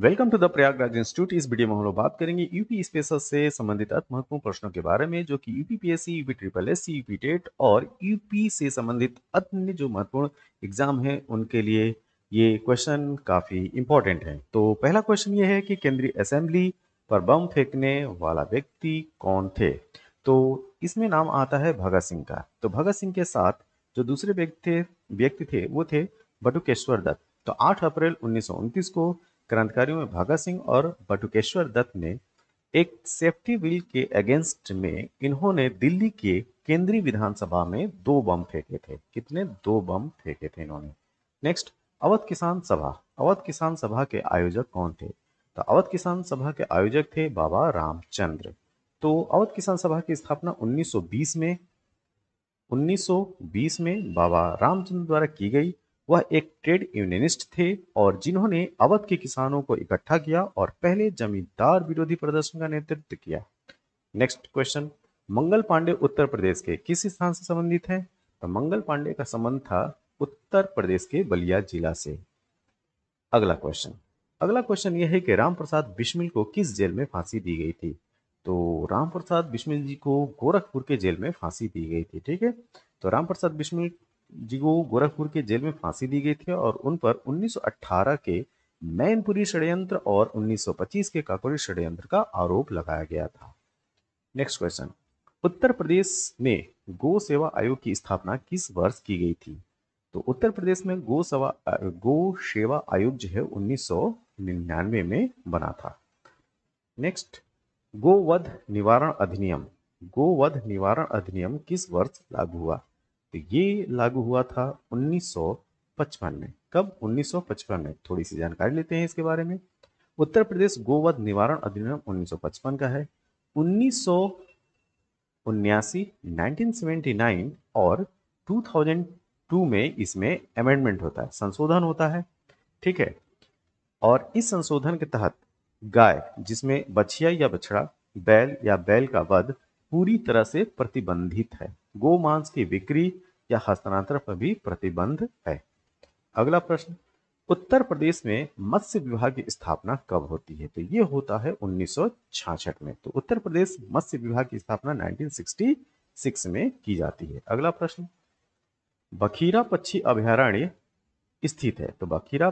welcome to the Prayagraj institute इस वीडियो में हम लोग बात करेंगे यूपी स्पेशल से संबंधित अत महत्वपूर्ण प्रश्नों के बारे में जो कि UPPSC UP triple S C UP TET और यूपी से संबंधित अन्य जो महत्वपूर्ण एग्जाम है उनके लिए ये क्वेश्चन काफी इंपॉर्टेंट है तो पहला क्वेश्चन ये है कि केंद्रीय असेंबली पर बम फेंकने वाला व्यक्ति कौन थे तो इसमें नाम आता है भगत सिंह का तो भगत सिंह के साथ जो दूसरे व्यक्ति थे व्यक्ति थे वो थे बटुकेश्वर दत्त तो 8 अप्रैल उन्नीस को क्रांतिकारियों में भगत सिंह और बटुकेश्वर दत्त ने एक सेफ्टी बिल के अगेंस्ट में इन्होंने दिल्ली के केंद्रीय विधानसभा में दो बम फेंके थे कितने दो बम फेंके थे इन्होंने नेक्स्ट अवध किसान सभा अवध किसान सभा के आयोजक कौन थे तो अवध किसान सभा के आयोजक थे बाबा रामचंद्र तो अवध किसान सभा की स्थापना 1920 में 1920 में बाबा रामचंद्र द्वारा की गई वह एक ट्रेड यूनियनिस्ट थे और जिन्होंने अवध के किसानों को इकट्ठा किया और पहले जमींदार विरोधी प्रदर्शन का नेतृत्व किया नेक्स्ट क्वेश्चन मंगल पांडे उत्तर प्रदेश के किस स्थान से संबंधित है तो मंगल पांडे का संबंध था उत्तर प्रदेश के बलिया जिला से अगला क्वेश्चन अगला क्वेश्चन यह है कि राम प्रसाद बिस्मिल को किस जेल में फांसी दी गई थी तो राम प्रसाद बिस्मिल जी को गोरखपुर के जेल में फांसी दी गई थी ठीक है तो राम प्रसाद बिस्मिल जी को गोरखपुर के जेल में फांसी दी गई थी और उन पर 1918 के मैनपुरी षड्यंत्र और 1925 के काकोरी षड्यंत्र का आरोप लगाया गया था नेक्स्ट क्वेश्चन उत्तर प्रदेश में गो सेवा आयोग की स्थापना किस वर्ष की गई थी तो उत्तर प्रदेश में गो सेवा गो सेवा आयोग जो है उन्नीस में बना था नेक्स्ट गोवध निवारण अधिनियम गोवध निवारण अधिनियम किस वर्ष लागू हुआ तो ये लागू हुआ था 1955 में कब 1955 में थोड़ी सी जानकारी लेते हैं इसके बारे में उत्तर प्रदेश गोवध निवारण अधिनियम 1955 का है उन्नीस सौ 1979 और 2002 में इसमें अमेंडमेंट होता है संशोधन होता है ठीक है और इस संशोधन के तहत गाय जिसमें बछिया या बछड़ा बैल या बैल का वध पूरी तरह से प्रतिबंधित है गोमांस की बिक्री या हस्तांतरण पर भी प्रतिबंध है अगला प्रश्न उत्तर प्रदेश में मत्स्य विभाग की स्थापना कब होती है तो यह होता है 1966 में तो उत्तर प्रदेश मत्स्य विभाग की स्थापना 1966 में की जाती है अगला प्रश्न बखीरा पक्षी अभ्यारण्य स्थित है तो बखीरा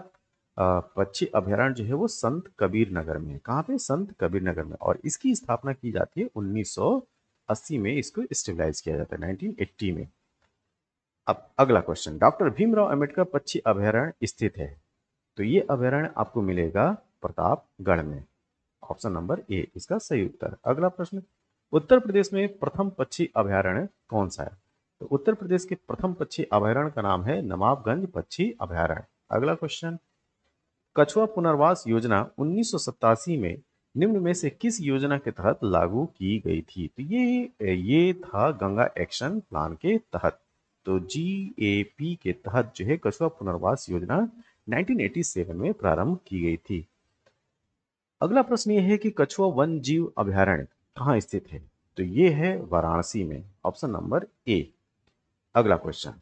पक्षी अभ्यारण्य जो है वो संत कबीर नगर में है कहां पे संत कबीर नगर में और इसकी स्थापना की जाती है उन्नीस 1980 में इसको स्टेबलाइज किया जाता है 1980 में अब अगला क्वेश्चन डॉक्टर भीमराव अम्बेडकर पक्षी अभ्यारण्य स्थित है तो ये अभ्यारण्य आपको मिलेगा प्रतापगढ़ में ऑप्शन नंबर ए इसका सही उत्तर अगला प्रश्न उत्तर प्रदेश में प्रथम पक्षी अभ्यारण्य कौन सा है तो उत्तर प्रदेश के प्रथम पक्षी अभ्यारण्य का नाम है नवाबगंज पक्षी अभ्यारण्य अगला क्वेश्चन कछुआ पुनर्वास योजना उन्नीस में निम्न में से किस योजना के तहत लागू की गई थी तो ये ये था गंगा एक्शन प्लान के तहत तो जी ए पी के तहत जो है कछुआ पुनर्वास योजना 1987 में प्रारंभ की गई थी अगला प्रश्न यह है कि कछुआ वन जीव अभ्यारण्य कहाँ स्थित है तो ये है वाराणसी में ऑप्शन नंबर ए अगला क्वेश्चन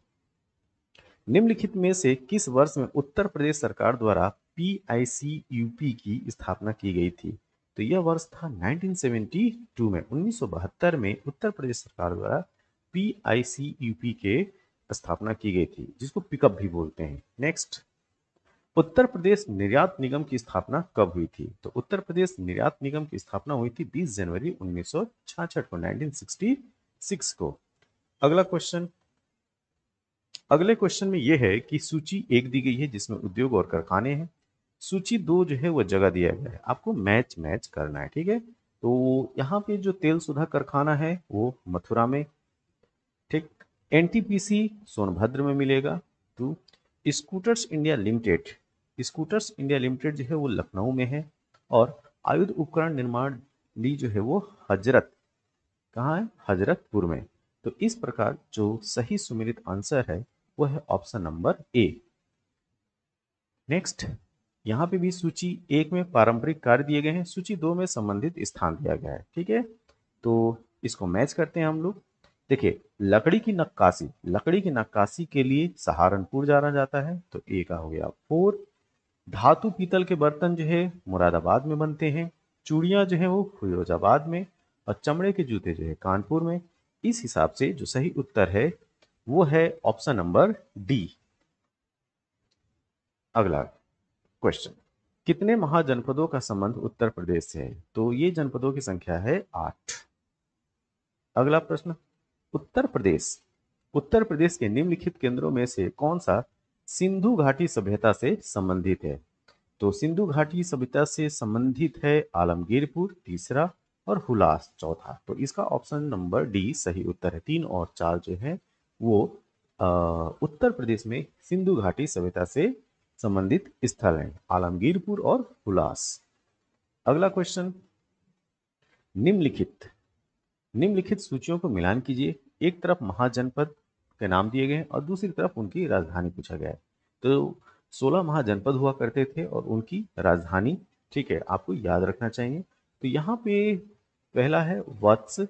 निम्नलिखित में से किस वर्ष में उत्तर प्रदेश सरकार द्वारा पी की स्थापना की गई थी तो यह वर्ष था 1972 में 1972 में उत्तर प्रदेश सरकार द्वारा पी के स्थापना की गई थी जिसको पिकअप भी बोलते हैं नेक्स्ट उत्तर प्रदेश निर्यात निगम की स्थापना कब हुई थी तो उत्तर प्रदेश निर्यात निगम की स्थापना हुई थी 20 जनवरी 1966 को 1966 को अगला क्वेश्चन अगले क्वेश्चन में यह है कि सूची एक दी गई है जिसमें उद्योग और कारखाने हैं सूची दो जो है वो जगह दिया गया है आपको मैच मैच करना है ठीक है तो यहाँ पे जो तेल सुधा कारखाना है वो मथुरा में ठीक एनटीपीसी सोनभद्र में मिलेगा टू तो scooters India limited scooters India limited जो है वो लखनऊ में है और आयुध उपकरण निर्माण ली जो है वो हजरत कहाँ है हजरतपुर में तो इस प्रकार जो सही सुमिलित आंसर है वो है ऑप्शन नंबर ए नेक्स्ट यहाँ पे भी सूची एक में पारंपरिक कार्य दिए गए हैं सूची दो में संबंधित स्थान दिया गया है ठीक है तो इसको मैच करते हैं हम लोग देखिए लकड़ी की नक्काशी लकड़ी की नक्काशी के लिए सहारनपुर जाना जाता है तो ए का हो गया फोर धातु पीतल के बर्तन जो है मुरादाबाद में बनते हैं चूड़िया जो है वो फिरोजाबाद में और चमड़े के जूते जो है कानपुर में इस हिसाब से जो सही उत्तर है वो है ऑप्शन नंबर डी अगला क्वेश्चन कितने महाजनपदों का संबंध उत्तर प्रदेश से है तो ये जनपदों की संख्या है आठ अगला प्रश्न उत्तर प्रदेश उत्तर प्रदेश के निम्नलिखित केंद्रों में से कौन सा सिंधु घाटी सभ्यता से संबंधित है तो सिंधु घाटी सभ्यता से संबंधित है आलमगीरपुर तीसरा और हुलास चौथा तो इसका ऑप्शन नंबर डी सही उत्तर है तीन और चार जो है वो आ, उत्तर प्रदेश में सिंधु घाटी सभ्यता से संबंधित स्थल हैं आलमगीरपुर और हुलास अगला क्वेश्चन निम्नलिखित निम्नलिखित सूचियों को मिलान कीजिए एक तरफ महाजनपद के नाम दिए गए और दूसरी तरफ उनकी राजधानी पूछा गया है तो सोलह महाजनपद हुआ करते थे और उनकी राजधानी ठीक है आपको याद रखना चाहिए तो यहाँ पे पहला है वत्स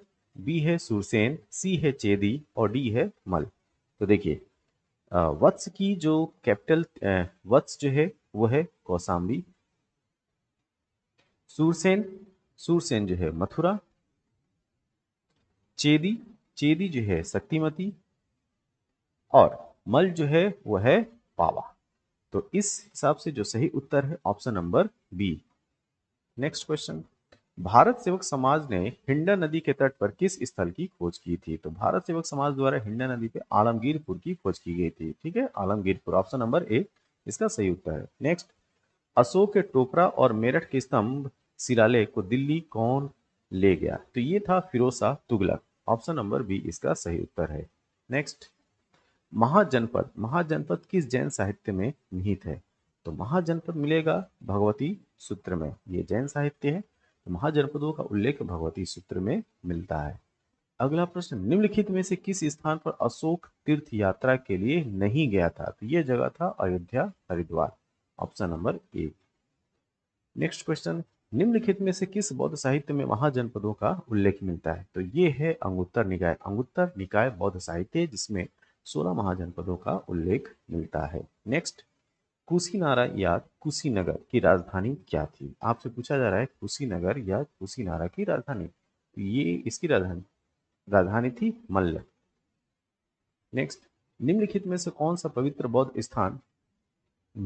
बी है सुरसेन सी है चेदी और डी है मल तो देखिए वत्स की जो कैपिटल वत्स जो है वो है कौसाम्बी सूरसेन सूरसेन जो है मथुरा चेदी चेदी जो है शक्तिमती और मल जो है वह है पावा तो इस हिसाब से जो सही उत्तर है option number B next question Bharat Sevak Samaj ने हिंडा नदी के तट पर किस स्थल की खोज की थी तो भारत सेवक समाज द्वारा हिंडा नदी पे आलमगीरपुर की खोज की गई थी ठीक है आलमगीरपुर ऑप्शन नंबर ए इसका सही उत्तर है नेक्स्ट अशोक के टोपरा और मेरठ के स्तंभ सिराले को दिल्ली कौन ले गया तो ये था फिरोसा तुगलक ऑप्शन नंबर बी इसका सही उत्तर है नेक्स्ट महाजनपद महाजनपद किस जैन साहित्य में निहित है तो महाजनपद मिलेगा भगवती सूत्र में ये जैन साहित्य है तो महाजनपदों का उल्लेख भगवती सूत्र में मिलता है अगला प्रश्न निम्नलिखित में से किस स्थान पर अशोक तीर्थ यात्रा के लिए नहीं गया था तो यह जगह था Ayodhya Haridwar option number A next question निम्नलिखित में से किस बौद्ध साहित्य में महाजनपदों का उल्लेख मिलता है तो ये है अंगुत्तर निकाय अंगुत्तर निकाय बौद्ध साहित्य जिसमें सोलह महाजनपदों का उल्लेख मिलता है नेक्स्ट कुशीनारा या कुशीनगर की राजधानी क्या थी आपसे पूछा जा रहा है कुशीनगर या कुशीनारा की राजधानी तो ये इसकी राजधानी राजधानी थी मल्ल नेक्स्ट निम्नलिखित में से कौन सा पवित्र बौद्ध स्थान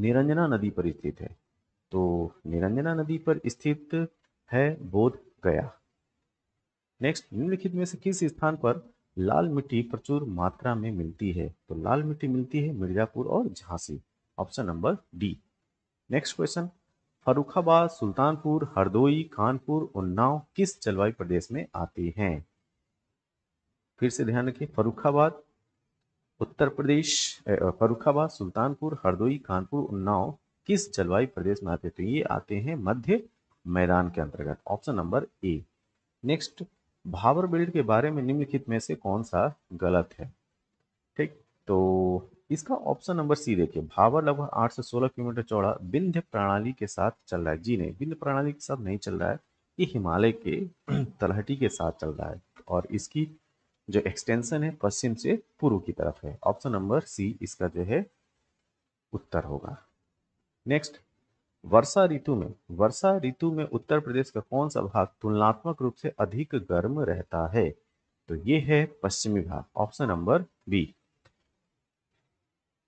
निरंजना नदी पर स्थित है तो निरंजना नदी पर स्थित है बोध गया नेक्स्ट निम्नलिखित में से किस स्थान पर लाल मिट्टी प्रचुर मात्रा में मिलती है तो लाल मिट्टी मिलती है मिर्जापुर और Jhansi option number D next question Farrukhabad Sultanpur Hardoi Kanpur Unnao किस जलवायु प्रदेश में आते हैं फिर से ध्यान रखिए फरुखाबाद उत्तर प्रदेश फरुखाबाद सुल्तानपुर हरदोई कानपुर उन्नाव किस जलवायु प्रदेश में आते हैं तो ये आते हैं मध्य मैदान के अंतर्गत option number A next Bhabar belt के बारे में निम्नलिखित में से कौन सा गलत है ठीक तो इसका ऑप्शन नंबर सी देखिए भावर लगभग 8 से 16 किलोमीटर चौड़ा विंध्य प्रणाली के साथ चल रहा है जी नहीं विंध्य प्रणाली के साथ नहीं चल रहा है ये हिमालय के तलहटी के साथ चल रहा है और इसकी जो एक्सटेंशन है पश्चिम से पूर्व की तरफ है ऑप्शन नंबर सी इसका जो है उत्तर होगा नेक्स्ट वर्षा ऋतु में वर्षा ऋतु में उत्तर प्रदेश का कौन सा भाग तुलनात्मक रूप से अधिक गर्म रहता है तो ये है पश्चिमी भाग ऑप्शन नंबर बी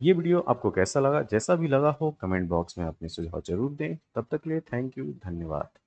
ये वीडियो आपको कैसा लगा जैसा भी लगा हो कमेंट बॉक्स में अपने सुझाव जरूर दें तब तक के लिए थैंक यू धन्यवाद